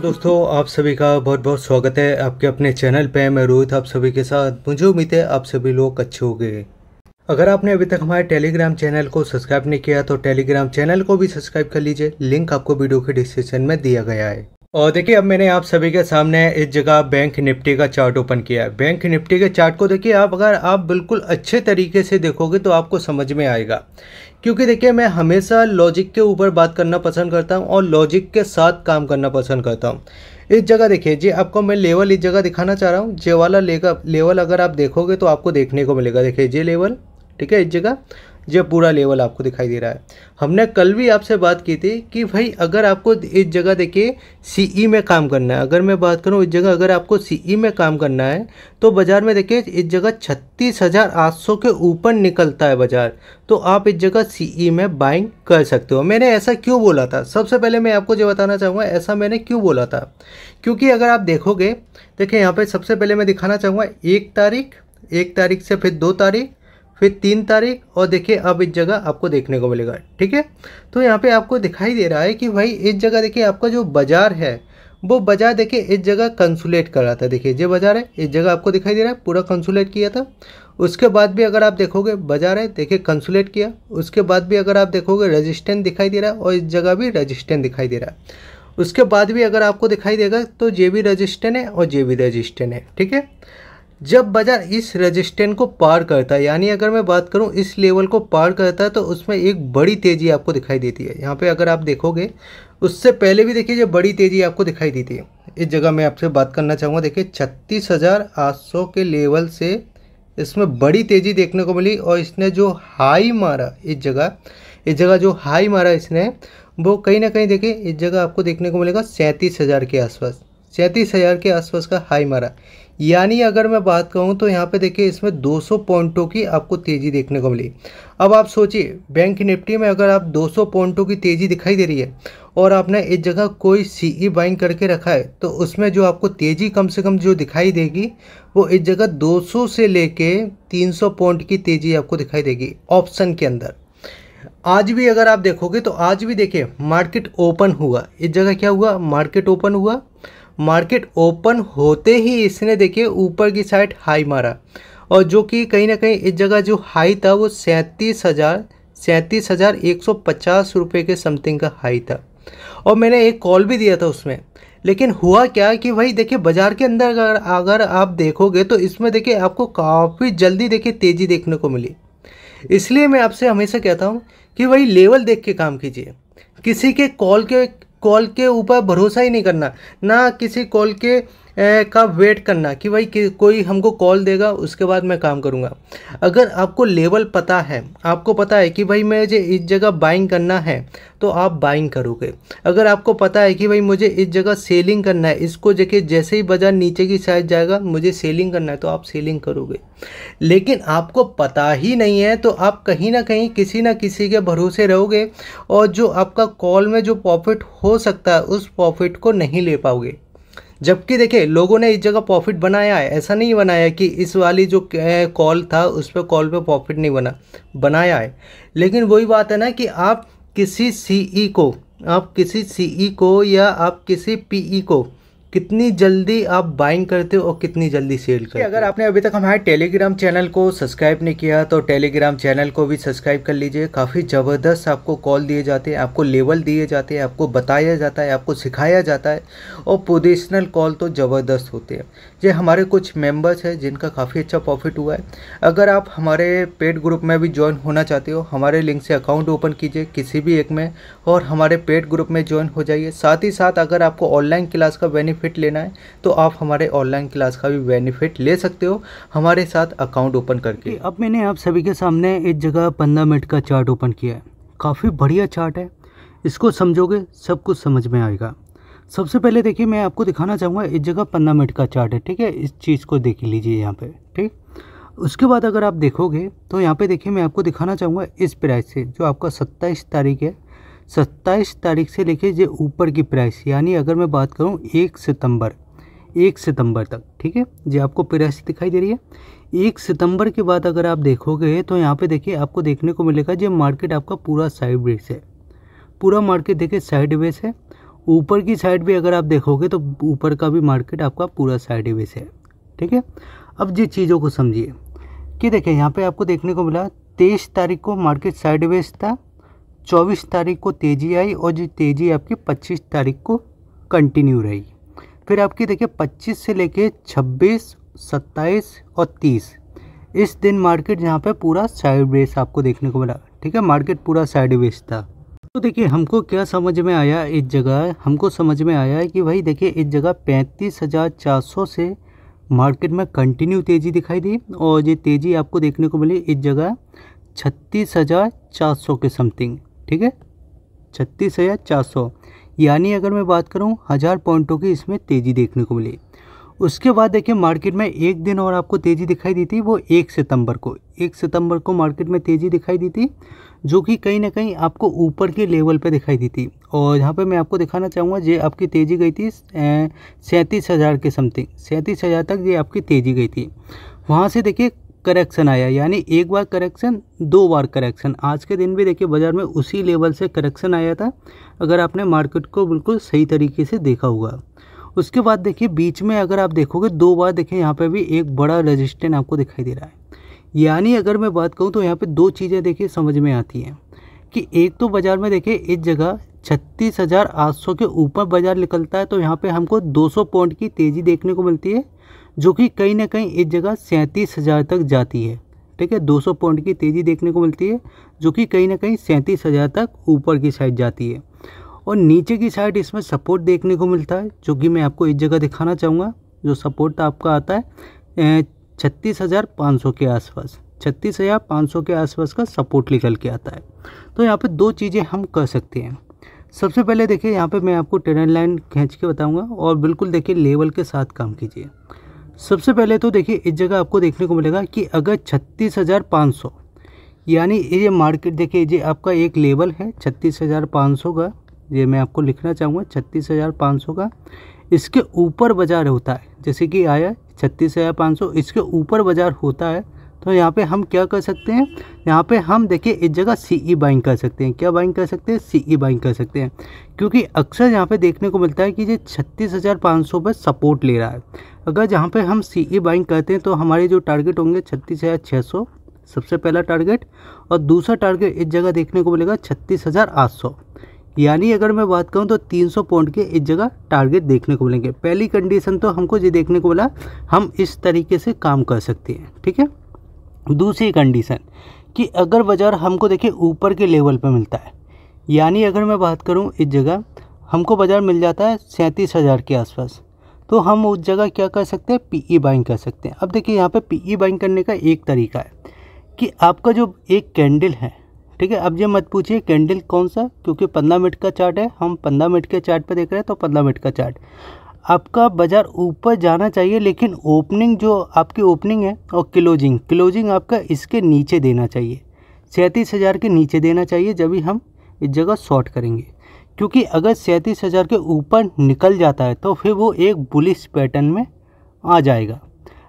दोस्तों आप सभी का बहुत बहुत स्वागत है आपके अपने चैनल पे मैं रोहित आप सभी के साथ मुझे उम्मीद है आप सभी लोग अच्छे हो गए अगर आपने अभी तक हमारे टेलीग्राम चैनल को सब्सक्राइब नहीं किया तो टेलीग्राम चैनल को भी सब्सक्राइब कर लीजिए लिंक आपको वीडियो के डिस्क्रिप्शन में दिया गया है और देखिए अब मैंने आप सभी के सामने इस जगह बैंक निफ्टी का चार्ट ओपन किया है बैंक निफ्टी के चार्ट को देखिए आप अगर आप बिल्कुल अच्छे तरीके से देखोगे तो आपको समझ में आएगा क्योंकि देखिए मैं हमेशा लॉजिक के ऊपर बात करना पसंद करता हूँ और लॉजिक के साथ काम करना पसंद करता हूँ इस जगह देखिए जी आपको मैं लेवल इस जगह दिखाना चाह रहा हूँ जे वाला लेगा लेवल अगर आप देखोगे तो आपको देखने को मिलेगा देखिए जे लेवल ठीक है इस जगह जब पूरा लेवल आपको दिखाई दे रहा है हमने कल भी आपसे बात की थी कि भाई अगर आपको इस जगह देखिए सी e में काम करना है अगर मैं बात करूँ इस जगह अगर आपको सी e में काम करना है तो बाज़ार में देखिए इस जगह छत्तीस हज़ार आठ सौ के ऊपर निकलता है बाज़ार तो आप इस जगह सी e में बाइंग कर सकते हो मैंने ऐसा क्यों बोला था सबसे पहले मैं आपको जो बताना चाहूँगा ऐसा मैंने क्यों बोला था क्योंकि अगर आप देखोगे देखिए यहाँ पर सबसे पहले मैं दिखाना चाहूँगा एक तारीख एक तारीख से फिर दो तारीख फिर तीन तारीख और देखिए अब इस जगह आपको देखने को मिलेगा ठीक है तो यहाँ पे आपको दिखाई दे रहा है कि भाई इस जगह देखिए आपका जो बाज़ार है वो बाज़ार देखिए इस जगह कंसुलेट कर रहा था देखिए ये बाज़ार है इस जगह आपको दिखाई दे रहा है पूरा कंसुलेट किया था उसके बाद भी अगर आप देखोगे बाज़ार है देखिए कंसुलेट किया उसके बाद भी अगर आप देखोगे रजिस्टेंट दिखाई दे रहा है और इस जगह भी रजिस्टेंट दिखाई दे रहा है उसके बाद भी अगर आपको दिखाई देगा तो ये भी रजिस्टेंट है और ये भी रजिस्टेंट है ठीक है जब बाज़ार इस रेजिस्टेंस को पार करता है यानी अगर मैं बात करूं इस लेवल को पार करता है तो उसमें एक बड़ी तेज़ी आपको दिखाई देती है यहाँ पे अगर आप देखोगे उससे पहले भी देखिए जो बड़ी तेज़ी आपको दिखाई देती है इस जगह मैं आपसे बात करना चाहूँगा देखिए छत्तीस हज़ार आठ सौ के लेवल से इसमें बड़ी तेज़ी देखने को मिली और इसने जो हाई मारा इस जगह इस जगह जो हाई मारा इसने वो कहीं ना कहीं देखिए इस जगह आपको देखने को मिलेगा सैंतीस हज़ार के आसपास सैंतीस हज़ार के आसपास का हाई मारा यानी अगर मैं बात करूं तो यहाँ पे देखिए इसमें 200 पॉइंटों की आपको तेज़ी देखने को मिली अब आप सोचिए बैंक निफ्टी में अगर आप 200 पॉइंटों की तेज़ी दिखाई दे रही है और आपने इस जगह कोई सीई बाइंग e करके रखा है तो उसमें जो आपको तेज़ी कम से कम जो दिखाई देगी वो इस जगह 200 से लेके 300 पॉइंट की तेज़ी आपको दिखाई देगी ऑप्शन के अंदर आज भी अगर आप देखोगे तो आज भी देखिए मार्केट ओपन हुआ इस जगह क्या हुआ मार्केट ओपन हुआ मार्केट ओपन होते ही इसने देखिए ऊपर की साइड हाई मारा और जो कि कहीं ना कहीं इस जगह जो हाई था वो सैंतीस हज़ार सैंतीस हज़ार एक सौ पचास रुपये के समथिंग का हाई था और मैंने एक कॉल भी दिया था उसमें लेकिन हुआ क्या कि भाई देखिए बाज़ार के अंदर अगर अगर आप देखोगे तो इसमें देखिए आपको काफ़ी जल्दी देखिए तेज़ी देखने को मिली इसलिए मैं आपसे हमेशा कहता हूँ कि भाई लेवल देख के काम कीजिए किसी के कॉल के कॉल के ऊपर भरोसा ही नहीं करना ना किसी कॉल के का वेट करना कि भाई कि कोई हमको कॉल देगा उसके बाद मैं काम करूँगा अगर आपको लेवल पता है आपको पता है कि भाई मुझे इस जगह बाइंग करना है तो आप बाइंग करोगे अगर आपको पता है कि भाई मुझे इस जगह सेलिंग करना है इसको जगह जैसे ही बाज़ार नीचे की साइड जाएगा मुझे सेलिंग करना है तो आप सेलिंग करोगे लेकिन आपको पता ही नहीं है तो आप कहीं ना कहीं किसी ना किसी के भरोसे रहोगे और जो आपका कॉल में जो प्रॉफिट हो सकता है उस प्रॉफिट को नहीं ले पाओगे जबकि देखिए लोगों ने इस जगह प्रॉफिट बनाया है ऐसा नहीं बनाया कि इस वाली जो कॉल था उस पर कॉल पे प्रॉफिट नहीं बना बनाया है लेकिन वही बात है ना कि आप किसी सीई e को आप किसी सीई e को या आप किसी पीई e को कितनी जल्दी आप बाइंग करते हो और कितनी जल्दी सेल करते हो अगर आपने अभी तक हमारे टेलीग्राम चैनल को सब्सक्राइब नहीं किया तो टेलीग्राम चैनल को भी सब्सक्राइब कर लीजिए काफ़ी ज़बरदस्त आपको कॉल दिए जाते हैं आपको लेवल दिए जाते हैं आपको बताया जाता है आपको सिखाया जाता है और पोजिशनल कॉल तो ज़बरदस्त होते हैं ये हमारे कुछ मेंबर्स हैं जिनका काफ़ी अच्छा प्रॉफिट हुआ है अगर आप हमारे पेड ग्रुप में भी ज्वाइन होना चाहते हो हमारे लिंक से अकाउंट ओपन कीजिए किसी भी एक में और हमारे पेड ग्रुप में ज्वाइन हो जाइए साथ ही साथ अगर आपको ऑनलाइन क्लास का बेनिफिट लेना है तो आप हमारे ऑनलाइन क्लास का भी बेनिफिट ले सकते हो हमारे साथ अकाउंट ओपन करके अब मैंने आप सभी के सामने एक जगह पंद्रह मिनट का चार्ट ओपन किया है काफ़ी बढ़िया चार्ट है इसको समझोगे सब कुछ समझ में आएगा सबसे पहले देखिए मैं आपको दिखाना चाहूँगा इस जगह पंद्रह मिनट का चार्ट है ठीक है इस चीज़ को देख लीजिए यहाँ पे ठीक उसके बाद अगर आप देखोगे तो यहाँ पे देखिए मैं आपको दिखाना चाहूँगा इस प्राइस से जो आपका सत्ताईस तारीख है सत्ताईस तारीख से लेके जो ऊपर की प्राइस यानी अगर मैं बात करूँ एक सितम्बर एक सितम्बर तक ठीक है जी आपको प्राइस दिखाई दे रही है एक सितंबर के बाद अगर आप देखोगे तो यहाँ पे देखिए आपको देखने को मिलेगा जो मार्केट आपका पूरा साइड है पूरा मार्केट देखिए साइड है ऊपर की साइड भी अगर आप देखोगे तो ऊपर का भी मार्केट आपका पूरा साइड वेस है ठीक है अब जिस चीज़ों को समझिए कि देखिए यहाँ पे आपको देखने को मिला तेईस तारीख को मार्केट साइड था चौबीस तारीख को तेज़ी आई और जो तेज़ी आपकी पच्चीस तारीख को कंटिन्यू रही फिर आपकी देखिए पच्चीस से लेके छब्बीस सत्ताईस और तीस इस दिन मार्केट यहाँ पे पूरा साइड वेस आपको देखने को मिला ठीक है मार्केट पूरा साइड था तो देखिए हमको क्या समझ में आया इस जगह हमको समझ में आया है कि भाई देखिए इस जगह पैंतीस हज़ार चार सौ से मार्केट में कंटिन्यू तेज़ी दिखाई दी और ये तेज़ी आपको देखने को मिली इस जगह छत्तीस हज़ार चार सौ के समथिंग ठीक है छत्तीस हज़ार चार सौ यानी अगर मैं बात करूँ हज़ार पॉइंटों की इसमें तेज़ी देखने को मिली उसके बाद देखिए मार्केट में एक दिन और आपको तेज़ी दिखाई दी थी वो एक सितंबर को एक सितंबर को मार्केट में तेज़ी दिखाई दी थी जो कि कहीं ना कहीं आपको ऊपर के लेवल पे दिखाई दी थी और यहाँ पे मैं आपको दिखाना चाहूँगा ये आपकी तेज़ी गई थी सैंतीस हज़ार के समथिंग सैंतीस हज़ार तक ये आपकी तेज़ी गई थी वहाँ से देखिए करेक्शन आया यानी एक बार करेक्शन दो बार करेक्शन आज के दिन भी देखिए बाज़ार में उसी लेवल से करेक्शन आया था अगर आपने मार्केट को बिल्कुल सही तरीके से देखा होगा उसके बाद देखिए बीच में अगर आप देखोगे दो बार देखिए यहाँ पे भी एक बड़ा रजिस्टेंट आपको दिखाई दे रहा है यानी अगर मैं बात करूँ तो यहाँ पे दो चीज़ें देखिए समझ में आती हैं कि एक तो बाज़ार में देखिए इस जगह छत्तीस हज़ार आठ सौ के ऊपर बाज़ार निकलता है तो यहाँ पे हमको दो सौ पॉइंट की तेज़ी देखने को मिलती है जो कि कहीं ना कहीं इस जगह सैंतीस हज़ार तक जाती है ठीक है दो सौ पॉइंट की तेज़ी देखने को मिलती है जो कि कहीं ना कहीं सैंतीस हज़ार तक ऊपर की साइड जाती है और नीचे की साइड इसमें सपोर्ट देखने को मिलता है जो कि मैं आपको इस जगह दिखाना चाहूँगा जो सपोर्ट आपका आता है छत्तीस हज़ार पाँच सौ के आसपास छत्तीस हज़ार पाँच सौ के आसपास का सपोर्ट निकल के आता है तो यहाँ पे दो चीज़ें हम कर सकते हैं सबसे पहले देखिए यहाँ पे मैं आपको ट्रेन लाइन खींच के बताऊँगा और बिल्कुल देखिए लेवल के साथ काम कीजिए सबसे पहले तो देखिए इस जगह आपको देखने को मिलेगा कि अगर छत्तीस हज़ार पाँच सौ यानी ये मार्केट देखिए ये आपका एक लेवल है छत्तीस हज़ार पाँच सौ का ये मैं आपको लिखना चाहूँगा छत्तीस हज़ार पाँच सौ का इसके ऊपर बाजार होता है जैसे कि आया छत्तीस हज़ार पाँच सौ इसके ऊपर बाज़ार होता है तो यहाँ पे हम क्या कर सकते हैं यहाँ पे हम देखिए इस जगह सी ई बाइंग कर सकते हैं क्या बाइंग कर सकते हैं सी ई बाइंग कर सकते हैं क्योंकि अक्सर यहाँ पे देखने को मिलता है कि ये छत्तीस हज़ार पाँच सौ पर सपोर्ट ले रहा है अगर जहाँ पे हम सी ई बाइंग करते हैं तो हमारे जो टारगेट होंगे छत्तीस हज़ार छः सौ सबसे पहला टारगेट और दूसरा टारगेट इस जगह देखने को मिलेगा छत्तीस हज़ार आठ सौ यानी अगर मैं बात करूं तो 300 पॉइंट के इस जगह टारगेट देखने को मिलेंगे पहली कंडीशन तो हमको ये देखने को मिला हम इस तरीके से काम कर सकते हैं ठीक है दूसरी कंडीशन कि अगर बाज़ार हमको देखिए ऊपर के लेवल पर मिलता है यानी अगर मैं बात करूँ इस जगह हमको बाज़ार मिल जाता है सैंतीस हज़ार के आसपास तो हम उस जगह क्या कर सकते हैं पीई बाइंग e कर सकते हैं अब देखिए यहाँ पे पीई बाइंग e करने का एक तरीका है कि आपका जो एक कैंडल है ठीक है अब ये मत पूछिए कैंडल कौन सा क्योंकि पंद्रह मिनट का चार्ट है हम पंद्रह मिनट के चार्ट पर देख रहे हैं तो पंद्रह मिनट का चार्ट आपका बाज़ार ऊपर जाना चाहिए लेकिन ओपनिंग जो आपकी ओपनिंग है और क्लोजिंग क्लोजिंग आपका इसके नीचे देना चाहिए सैंतीस हज़ार के नीचे देना चाहिए जब भी हम इस जगह शॉर्ट करेंगे क्योंकि अगर सैंतीस हज़ार के ऊपर निकल जाता है तो फिर वो एक बुलिस पैटर्न में आ जाएगा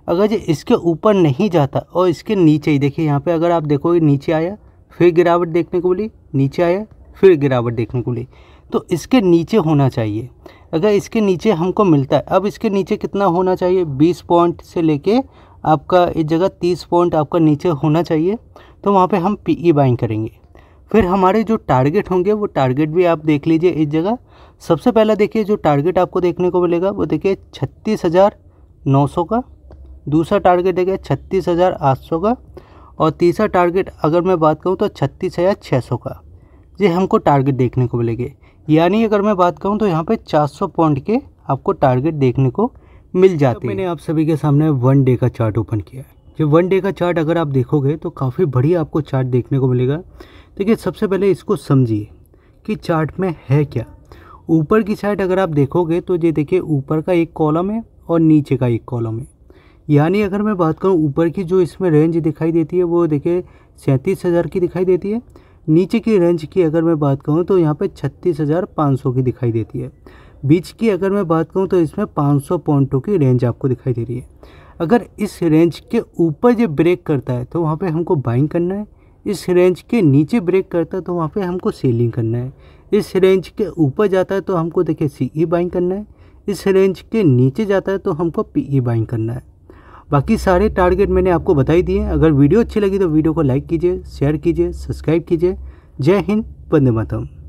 अगर ये इसके ऊपर नहीं जाता और इसके नीचे ही देखिए यहाँ पे अगर आप देखोगे नीचे आया फिर गिरावट देखने को मिली नीचे आया फिर गिरावट देखने को मिली तो इसके नीचे होना चाहिए अगर इसके नीचे हमको मिलता है अब इसके नीचे कितना होना चाहिए बीस पॉइंट से लेके आपका इस जगह तीस पॉइंट आपका नीचे होना चाहिए तो वहाँ पे हम पीई बाइंग e करेंगे फिर हमारे जो टारगेट होंगे वो टारगेट भी आप देख लीजिए इस जगह सबसे पहला देखिए जो टारगेट आपको देखने को मिलेगा वो देखिए छत्तीस हज़ार नौ सौ का दूसरा टारगेट देखिए छत्तीस हज़ार आठ सौ का और तीसरा टारगेट अगर मैं बात करूँ तो छत्तीस हज़ार छः सौ का ये हमको टारगेट देखने को मिलेंगे यानी अगर मैं बात करूँ तो यहाँ पे सौ पॉइंट के आपको टारगेट देखने को मिल जाते तो मैंने आप सभी के सामने वन डे का चार्ट ओपन किया है जो वन डे का चार्ट अगर आप देखोगे तो काफ़ी बढ़िया आपको चार्ट देखने को मिलेगा देखिए सबसे पहले इसको समझिए कि चार्ट में है क्या ऊपर की साइड अगर आप देखोगे तो ये देखिए ऊपर का एक कॉलम है और नीचे का एक कॉलम है यानी अगर मैं बात करूँ ऊपर की जो इसमें रेंज दिखाई देती है वो देखिए सैंतीस हज़ार की दिखाई देती है नीचे की रेंज की अगर मैं बात करूँ तो यहाँ पे छत्तीस हज़ार पाँच सौ की दिखाई देती है बीच की अगर मैं बात करूँ तो इसमें पाँच सौ पॉइंटों की रेंज आपको दिखाई दे रही है अगर इस रेंज के ऊपर जब ब्रेक करता है तो वहाँ पे हमको बाइंग करना है इस रेंज के नीचे ब्रेक करता है तो वहाँ पे हमको सेलिंग करना है इस रेंज के ऊपर जाता है तो हमको देखिए ई बाइंग e करना है इस रेंज के नीचे जाता है तो हमको ई बाइंग e करना है बाकी सारे टारगेट मैंने आपको बताई दिए अगर वीडियो अच्छी लगी तो वीडियो को लाइक कीजिए शेयर कीजिए सब्सक्राइब कीजिए जय हिंद वंदे मातम